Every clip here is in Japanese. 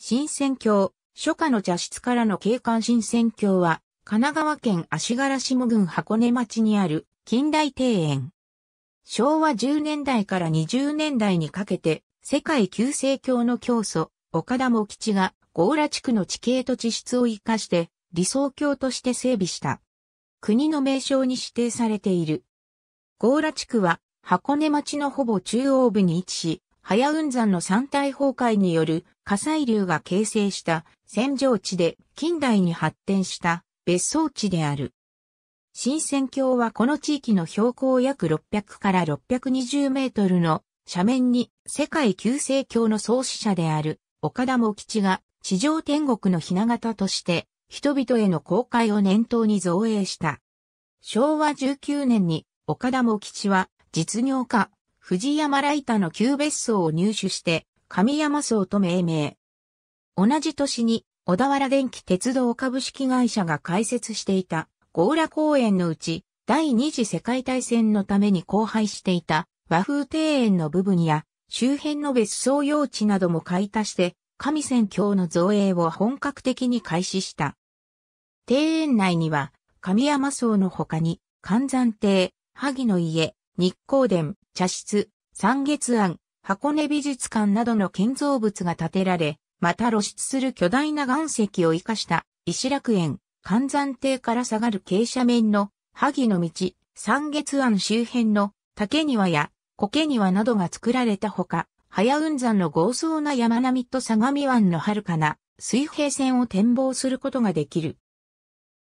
新選峡、初夏の茶室からの景観新選峡は、神奈川県足柄下郡箱根町にある近代庭園。昭和10年代から20年代にかけて、世界旧世教の教祖、岡田茂吉が、ー羅地区の地形と地質を活かして、理想郷として整備した。国の名称に指定されている。ー羅地区は、箱根町のほぼ中央部に位置し、早雲山の山体崩壊による火砕流が形成した戦場地で近代に発展した別荘地である。新仙峡はこの地域の標高約600から620メートルの斜面に世界旧世教の創始者である岡田茂吉が地上天国の雛形として人々への公開を念頭に造営した。昭和19年に岡田茂吉は実業家藤山ライタの旧別荘を入手して、神山荘と命名。同じ年に、小田原電気鉄道株式会社が開設していた、ーラ公園のうち、第二次世界大戦のために荒廃していた和風庭園の部分や周辺の別荘用地なども買い足して、神仙橋の造営を本格的に開始した。庭園内には、神山荘の他に、観山亭、萩の家、日光殿、茶室、三月庵、箱根美術館などの建造物が建てられ、また露出する巨大な岩石を生かした石楽園、寒山邸から下がる傾斜面の萩の道、三月庵周辺の竹庭や苔庭などが作られたほか、早雲山の豪壮な山並みと相模湾の遥かな水平線を展望することができる。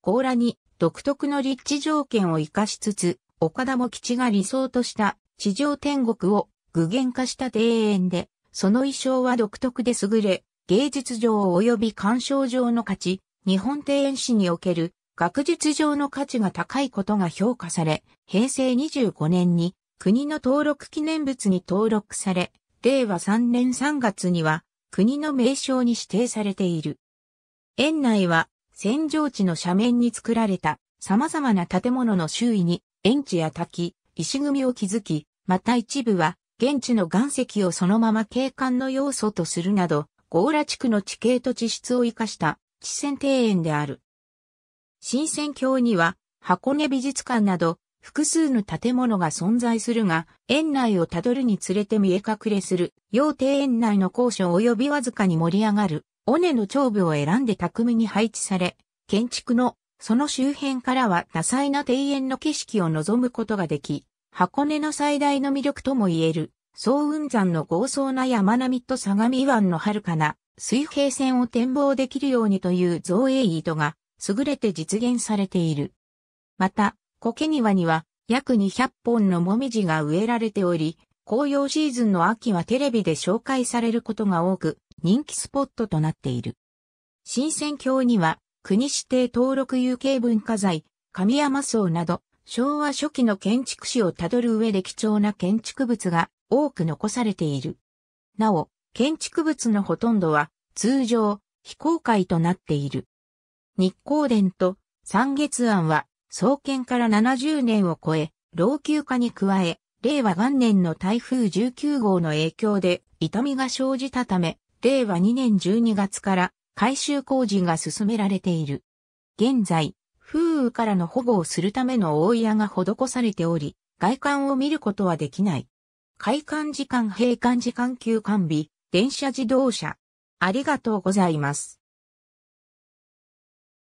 甲羅に独特の立地条件を生かしつつ、岡田茂吉が理想とした地上天国を具現化した庭園で、その意匠は独特で優れ、芸術上及び鑑賞上の価値、日本庭園史における学術上の価値が高いことが評価され、平成25年に国の登録記念物に登録され、令和3年3月には国の名称に指定されている。園内は戦場地の斜面に作られた様々な建物の周囲に園地や滝、石組みを築き、また一部は、現地の岩石をそのまま景観の要素とするなど、ゴーラ地区の地形と地質を生かした地線庭園である。新鮮橋には、箱根美術館など、複数の建物が存在するが、園内をたどるにつれて見え隠れする、要庭園内の交渉及びわずかに盛り上がる、尾根の長部を選んで巧みに配置され、建築の、その周辺からは多彩な庭園の景色を望むことができ、箱根の最大の魅力とも言える、早雲山の豪壮な山並みと相模湾の遥かな水平線を展望できるようにという造営糸が優れて実現されている。また、苔庭には約200本のもみじが植えられており、紅葉シーズンの秋はテレビで紹介されることが多く、人気スポットとなっている。新鮮郷には、国指定登録有形文化財、神山荘など、昭和初期の建築史をたどる上で貴重な建築物が多く残されている。なお、建築物のほとんどは通常非公開となっている。日光殿と三月庵は創建から70年を超え、老朽化に加え、令和元年の台風19号の影響で痛みが生じたため、令和2年12月から改修工事が進められている。現在、風雨からの保護をするための大屋が施されており、外観を見ることはできない。開館時間閉館時間休館日、電車自動車。ありがとうございます。